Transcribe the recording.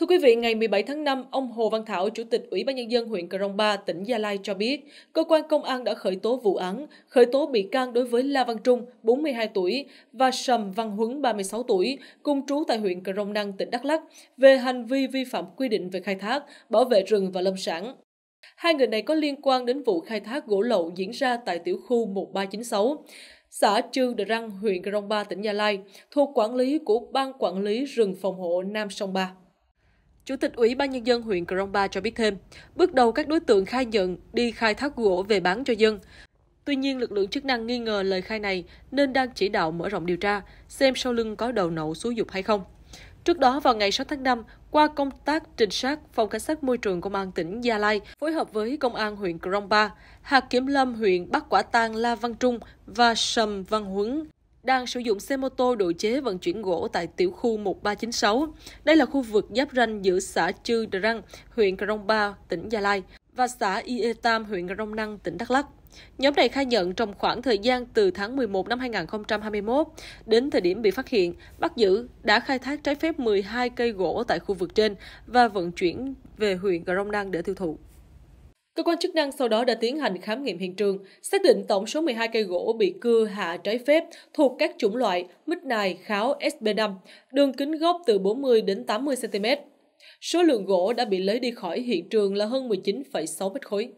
Thưa quý vị, ngày 17 tháng 5, ông Hồ Văn Thảo, Chủ tịch Ủy ban Nhân dân huyện Cờ Rông Ba, tỉnh Gia Lai cho biết, cơ quan công an đã khởi tố vụ án, khởi tố bị can đối với La Văn Trung, 42 tuổi, và Sầm Văn Huấn, 36 tuổi, cùng trú tại huyện Cờ Rông Năng, tỉnh Đắk Lắk, về hành vi vi phạm quy định về khai thác, bảo vệ rừng và lâm sản. Hai người này có liên quan đến vụ khai thác gỗ lậu diễn ra tại tiểu khu 1396 xã Trư Đờ Răng, huyện Cờ Rông Ba, tỉnh Gia Lai, thuộc quản lý của Ban Quản lý rừng phòng hộ Nam Sông Ba. Chủ tịch Ủy ban Nhân dân huyện Crong Ba cho biết thêm, bước đầu các đối tượng khai nhận đi khai thác gỗ về bán cho dân. Tuy nhiên, lực lượng chức năng nghi ngờ lời khai này nên đang chỉ đạo mở rộng điều tra, xem sau lưng có đầu nậu xúi dục hay không. Trước đó vào ngày 6 tháng 5, qua công tác trinh sát, Phòng Cảnh sát Môi trường Công an tỉnh Gia Lai phối hợp với Công an huyện Krongpa, Hạt Kiểm Lâm huyện bắt quả tang La Văn Trung và Sầm Văn Huấn đang sử dụng xe mô tô độ chế vận chuyển gỗ tại tiểu khu 1396. Đây là khu vực giáp ranh giữa xã Chư Drang, huyện Cà Rông Ba, tỉnh Gia Lai và xã Ie Tam, huyện Cà Năng, tỉnh Đắk Lắk. Nhóm này khai nhận trong khoảng thời gian từ tháng 11 năm 2021 đến thời điểm bị phát hiện, bắt giữ đã khai thác trái phép 12 cây gỗ tại khu vực trên và vận chuyển về huyện Cà Năng để tiêu thụ. Cơ quan chức năng sau đó đã tiến hành khám nghiệm hiện trường, xác định tổng số 12 cây gỗ bị cưa hạ trái phép thuộc các chủng loại mít nài, kháo, SB5, đường kính gốc từ 40 đến 80 cm. Số lượng gỗ đã bị lấy đi khỏi hiện trường là hơn 19,6 mét khối.